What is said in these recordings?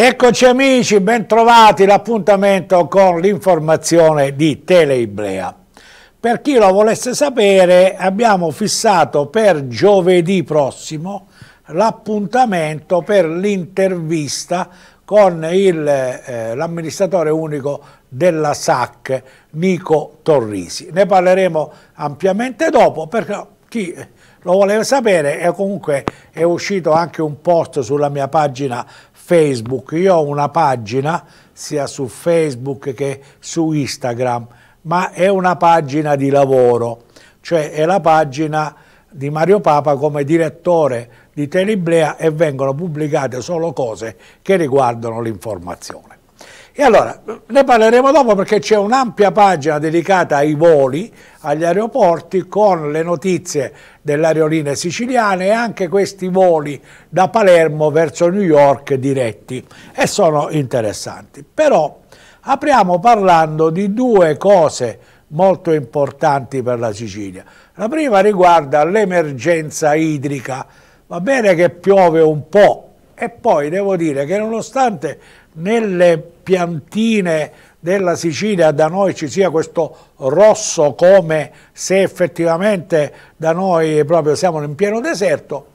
Eccoci amici, bentrovati l'appuntamento con l'informazione di Teleiblea. Per chi lo volesse sapere abbiamo fissato per giovedì prossimo l'appuntamento per l'intervista con eh, l'amministratore eh, unico della SAC, Nico Torrisi. Ne parleremo ampiamente dopo perché chi lo voleva sapere è comunque è uscito anche un post sulla mia pagina Facebook, io ho una pagina sia su Facebook che su Instagram, ma è una pagina di lavoro, cioè è la pagina di Mario Papa come direttore di Teliblea e vengono pubblicate solo cose che riguardano l'informazione. E allora, ne parleremo dopo perché c'è un'ampia pagina dedicata ai voli, agli aeroporti, con le notizie delle aeroline siciliane e anche questi voli da Palermo verso New York diretti. E sono interessanti. Però apriamo parlando di due cose molto importanti per la Sicilia. La prima riguarda l'emergenza idrica. Va bene che piove un po' e poi devo dire che nonostante nelle piantine della Sicilia da noi ci sia questo rosso come se effettivamente da noi proprio siamo in pieno deserto,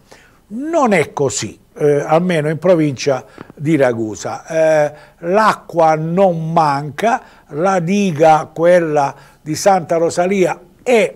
non è così, eh, almeno in provincia di Ragusa. Eh, L'acqua non manca, la diga, quella di Santa Rosalia, è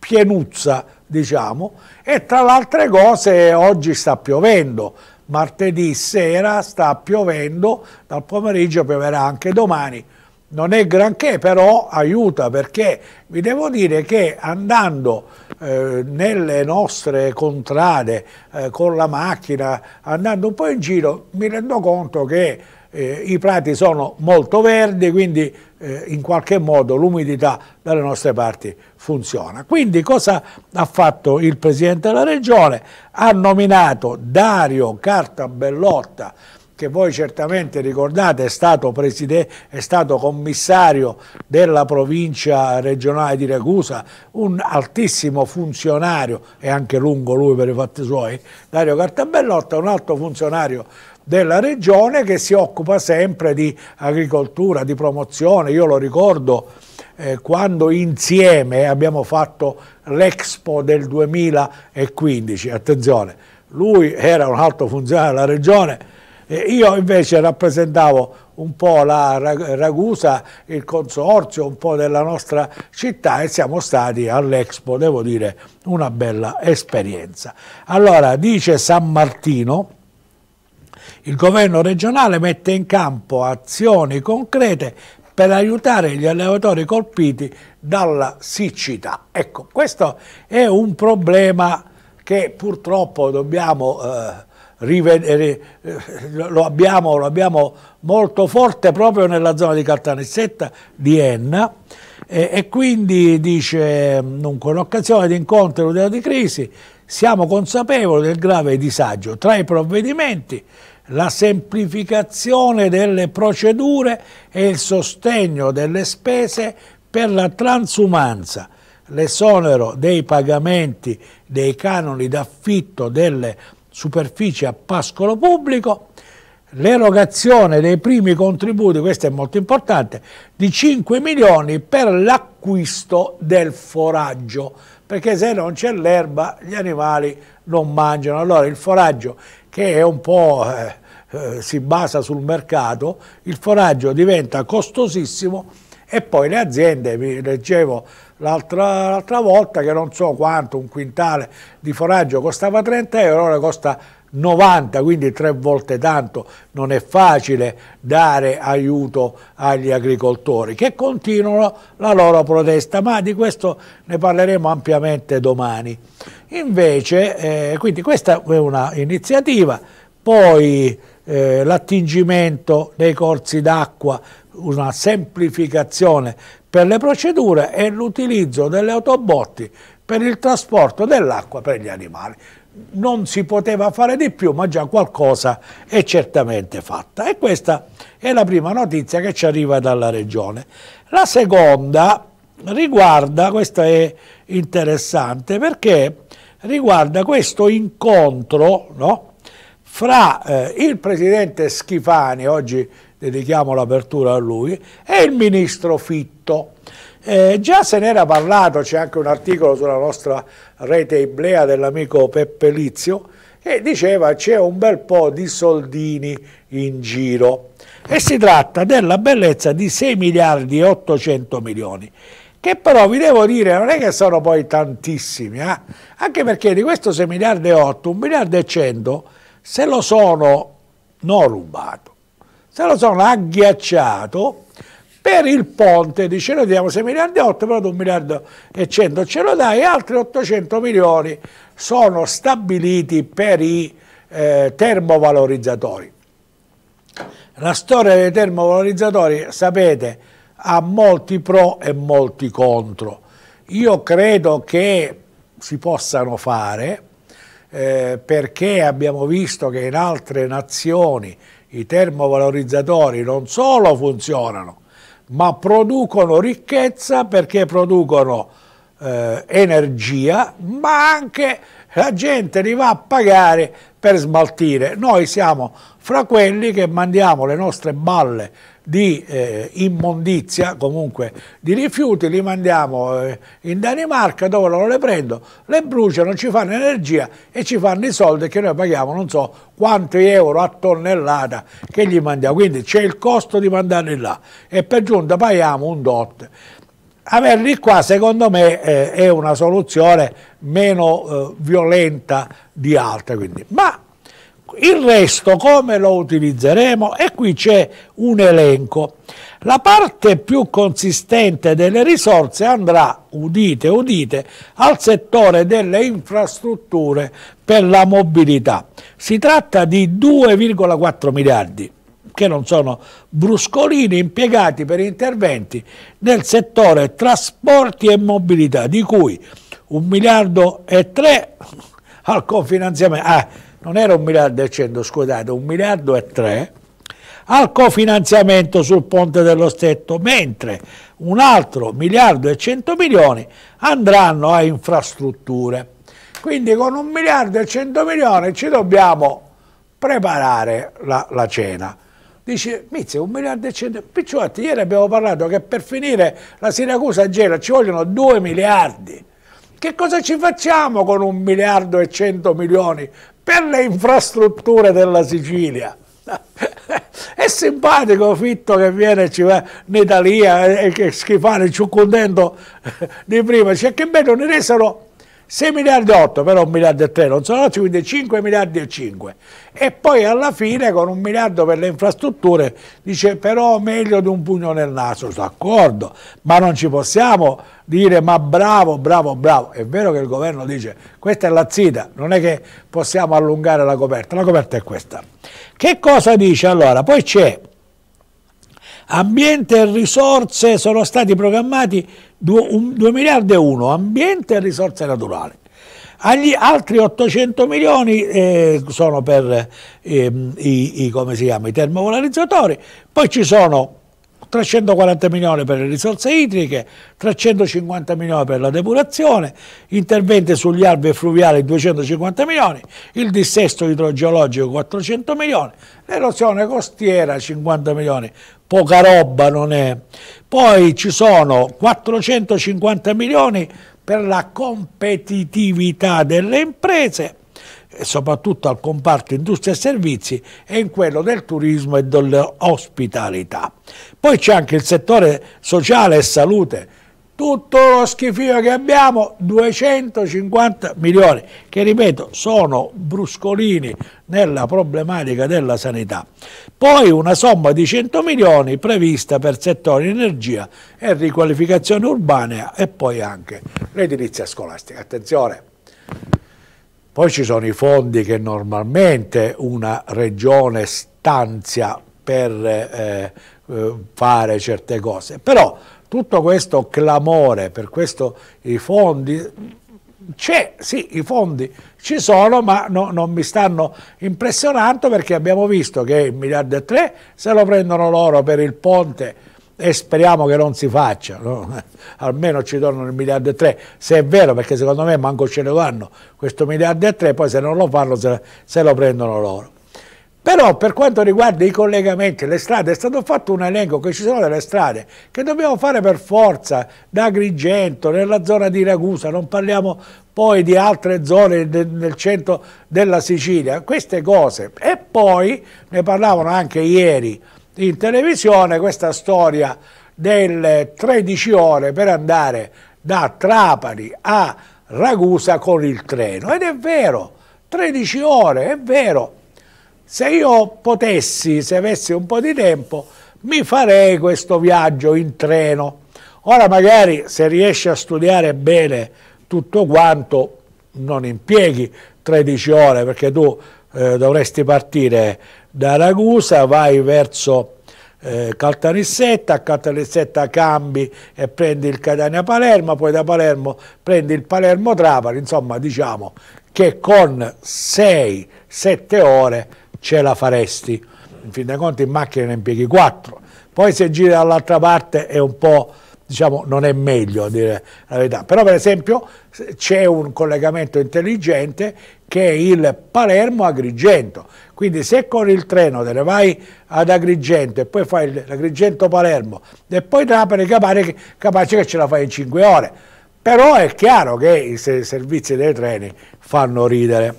pienuzza, diciamo, e tra le altre cose oggi sta piovendo, martedì sera, sta piovendo, dal pomeriggio pioverà anche domani. Non è granché, però aiuta perché vi devo dire che andando eh, nelle nostre contrade eh, con la macchina, andando un po' in giro, mi rendo conto che eh, i prati sono molto verdi, quindi eh, in qualche modo l'umidità dalle nostre parti funziona. Quindi cosa ha fatto il Presidente della Regione? Ha nominato Dario Cartabellotta, che voi certamente ricordate è stato, è stato, commissario della provincia regionale di Ragusa, un altissimo funzionario, è anche lungo lui per i fatti suoi, Dario Cartabellotta, un alto funzionario della regione che si occupa sempre di agricoltura, di promozione, io lo ricordo eh, quando insieme abbiamo fatto l'Expo del 2015, attenzione, lui era un alto funzionario della regione, e io invece rappresentavo un po' la Ragusa, il consorzio, un po' della nostra città e siamo stati all'Expo, devo dire, una bella esperienza. Allora, dice San Martino, il governo regionale mette in campo azioni concrete per aiutare gli allevatori colpiti dalla siccità. Ecco, questo è un problema che purtroppo dobbiamo eh, rivedere, eh, eh, lo, abbiamo, lo, abbiamo, molto forte proprio nella zona di Caltanissetta di Enna eh, e quindi dice, dunque, in occasione di incontri e di crisi siamo consapevoli del grave disagio. Tra i provvedimenti la semplificazione delle procedure e il sostegno delle spese per la transumanza, l'esonero dei pagamenti dei canoni d'affitto delle superfici a pascolo pubblico, l'erogazione dei primi contributi, questo è molto importante, di 5 milioni per l'acquisto del foraggio, perché se non c'è l'erba gli animali non mangiano. Allora il foraggio che è un po'... Eh, eh, si basa sul mercato, il foraggio diventa costosissimo e poi le aziende, mi leggevo l'altra volta che non so quanto, un quintale di foraggio costava 30 euro, ora costa 90, quindi tre volte tanto non è facile dare aiuto agli agricoltori che continuano la loro protesta, ma di questo ne parleremo ampiamente domani. Invece, eh, quindi questa è un'iniziativa, poi eh, l'attingimento dei corsi d'acqua, una semplificazione per le procedure e l'utilizzo delle autobotti per il trasporto dell'acqua per gli animali non si poteva fare di più, ma già qualcosa è certamente fatta. E questa è la prima notizia che ci arriva dalla regione. La seconda riguarda, questa è interessante, perché riguarda questo incontro no, fra eh, il presidente Schifani, oggi dedichiamo l'apertura a lui, e il ministro Fitto. Eh, già se n'era parlato, c'è anche un articolo sulla nostra rete Iblea dell'amico Peppe Lizio, che diceva c'è un bel po' di soldini in giro e si tratta della bellezza di 6 miliardi e 800 milioni che però vi devo dire non è che sono poi tantissimi eh? anche perché di questo 6 miliardi e 8 1 miliardo e 100 se lo sono non rubato se lo sono agghiacciato per il ponte dice noi diamo 6 miliardi e 8, però 1 miliardo e 100 ce lo dai, altri 800 milioni sono stabiliti per i eh, termovalorizzatori. La storia dei termovalorizzatori, sapete, ha molti pro e molti contro. Io credo che si possano fare eh, perché abbiamo visto che in altre nazioni i termovalorizzatori non solo funzionano, ma producono ricchezza perché producono eh, energia, ma anche la gente li va a pagare per smaltire. Noi siamo fra quelli che mandiamo le nostre balle di eh, immondizia, comunque di rifiuti, li mandiamo eh, in Danimarca dove loro le prendono, le bruciano, ci fanno energia e ci fanno i soldi che noi paghiamo non so quanti euro a tonnellata che gli mandiamo, quindi c'è il costo di mandarli là e per giunta paghiamo un dot. Averli qua secondo me eh, è una soluzione meno eh, violenta di altre, quindi. ma il resto come lo utilizzeremo? E qui c'è un elenco. La parte più consistente delle risorse andrà, udite, udite, al settore delle infrastrutture per la mobilità. Si tratta di 2,4 miliardi che non sono bruscolini impiegati per interventi nel settore trasporti e mobilità, di cui 1 miliardo e 3 al cofinanziamento, ah, non era un miliardo e cento, scusate, un miliardo e tre al cofinanziamento sul ponte dello Stetto, mentre un altro miliardo e cento milioni andranno a infrastrutture. Quindi con un miliardo e cento milioni ci dobbiamo preparare la, la cena. Dice, Mizzi, un miliardo e cento... Picciotti, ieri abbiamo parlato che per finire la Siracusa-Gela ci vogliono due miliardi. Che cosa ci facciamo con un miliardo e cento milioni per le infrastrutture della Sicilia. È simpatico Fitto che viene ci va in Italia e che schifare il ciuccondendo di prima, cioè che meglio ne resero 6 miliardi e 8, però 1 miliardo e 3 non sono altri, quindi 5 miliardi e 5. E poi alla fine con un miliardo per le infrastrutture dice però meglio di un pugno nel naso, d'accordo, ma non ci possiamo dire ma bravo, bravo, bravo. È vero che il governo dice questa è la zita, non è che possiamo allungare la coperta, la coperta è questa. Che cosa dice allora? Poi c'è Ambiente e risorse sono stati programmati 2 miliardi e 1, ambiente e risorse naturali. Agli altri 800 milioni eh, sono per eh, i, i, chiama, i termovalorizzatori, poi ci sono 340 milioni per le risorse idriche, 350 milioni per la depurazione, interventi sugli alberi fluviali 250 milioni, il dissesto idrogeologico 400 milioni, l'erosione costiera 50 milioni, poca roba non è. Poi ci sono 450 milioni per la competitività delle imprese, soprattutto al comparto industria e servizi e in quello del turismo e dell'ospitalità. Poi c'è anche il settore sociale e salute, tutto lo schifio che abbiamo, 250 milioni, che ripeto sono bruscolini nella problematica della sanità. Poi una somma di 100 milioni prevista per settori energia e riqualificazione urbana e poi anche l'edilizia scolastica. Attenzione, poi ci sono i fondi che normalmente una regione stanzia per eh, eh, fare certe cose, però tutto questo clamore per questo, i fondi c'è, sì, i fondi ci sono, ma no, non mi stanno impressionando perché abbiamo visto che il miliardo e tre se lo prendono loro per il ponte e speriamo che non si faccia, no? almeno ci tornano il miliardo e tre, se è vero perché secondo me manco ce ne vanno questo miliardo e tre, poi se non lo fanno se, se lo prendono loro. Però per quanto riguarda i collegamenti, le strade, è stato fatto un elenco che ci sono delle strade che dobbiamo fare per forza, da Agrigento, nella zona di Ragusa, non parliamo poi di altre zone nel centro della Sicilia, queste cose. E poi, ne parlavano anche ieri, in televisione questa storia delle 13 ore per andare da Trapani a Ragusa con il treno. Ed è vero, 13 ore, è vero. Se io potessi, se avessi un po' di tempo, mi farei questo viaggio in treno. Ora magari se riesci a studiare bene tutto quanto, non impieghi 13 ore perché tu eh, dovresti partire da Ragusa, vai verso eh, Caltanissetta, a Caltanissetta cambi e prendi il Catania-Palermo, poi da Palermo prendi il Palermo-Trapani, insomma diciamo che con 6-7 ore ce la faresti. In fin dei conti in macchina ne impieghi 4. Poi se giri dall'altra parte è un po' diciamo, non è meglio a dire la verità. Però per esempio c'è un collegamento intelligente che è il Palermo-Agrigento, quindi se con il treno te ne vai ad Agrigento e poi fai l'Agrigento-Palermo e poi Napoli, capace, capace che ce la fai in 5 ore. Però è chiaro che i servizi dei treni fanno ridere.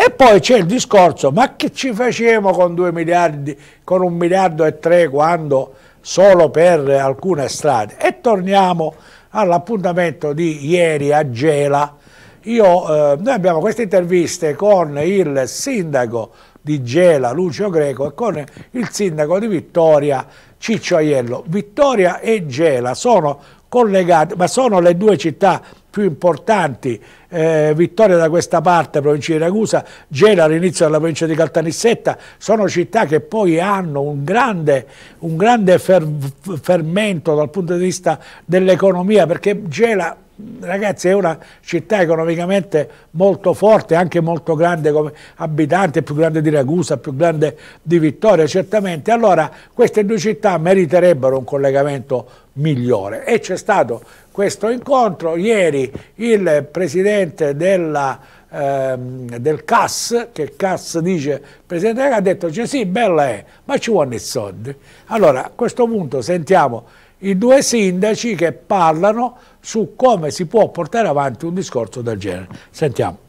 E poi c'è il discorso, ma che ci facevamo con 2 miliardi, con 1 miliardo e 3 quando solo per alcune strade? E torniamo all'appuntamento di ieri a Gela. Io, eh, noi abbiamo queste interviste con il sindaco di Gela, Lucio Greco, e con il sindaco di Vittoria, Ciccio Aiello. Vittoria e Gela sono collegate, ma sono le due città più importanti, eh, Vittoria da questa parte, provincia di Ragusa, Gela all'inizio della provincia di Caltanissetta, sono città che poi hanno un grande, un grande fer fermento dal punto di vista dell'economia, perché Gela ragazzi è una città economicamente molto forte, anche molto grande come abitante, più grande di Ragusa, più grande di Vittoria certamente, allora queste due città meriterebbero un collegamento migliore e c'è stato questo incontro, ieri il presidente della ehm, del CAS, che CAS dice, il Presidente ha detto, cioè, sì, bella è, ma ci vuole i soldi. Allora, a questo punto sentiamo i due sindaci che parlano su come si può portare avanti un discorso del genere. Sentiamo.